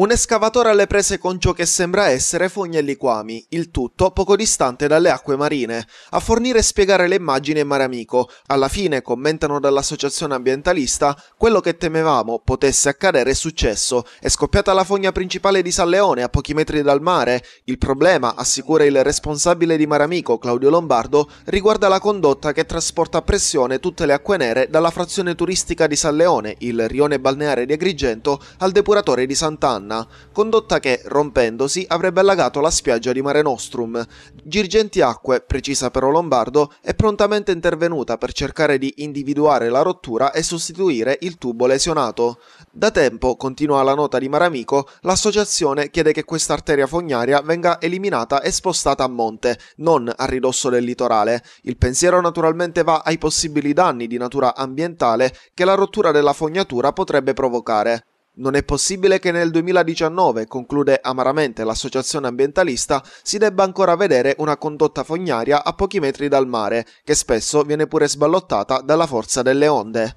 Un escavatore alle prese con ciò che sembra essere e liquami, il tutto poco distante dalle acque marine, a fornire e spiegare le immagini è Maramico. Alla fine, commentano dall'associazione ambientalista, quello che temevamo potesse accadere è successo. È scoppiata la fogna principale di San Leone a pochi metri dal mare. Il problema, assicura il responsabile di Maramico, Claudio Lombardo, riguarda la condotta che trasporta a pressione tutte le acque nere dalla frazione turistica di San Leone, il rione balneare di Agrigento, al depuratore di Sant'Anna Anna, condotta che, rompendosi, avrebbe allagato la spiaggia di Mare Nostrum. Girgenti Acque, precisa però Lombardo, è prontamente intervenuta per cercare di individuare la rottura e sostituire il tubo lesionato. Da tempo, continua la nota di Maramico, l'associazione chiede che questa arteria fognaria venga eliminata e spostata a monte, non a ridosso del litorale. Il pensiero naturalmente va ai possibili danni di natura ambientale che la rottura della fognatura potrebbe provocare. Non è possibile che nel 2019, conclude amaramente l'associazione ambientalista, si debba ancora vedere una condotta fognaria a pochi metri dal mare, che spesso viene pure sballottata dalla forza delle onde.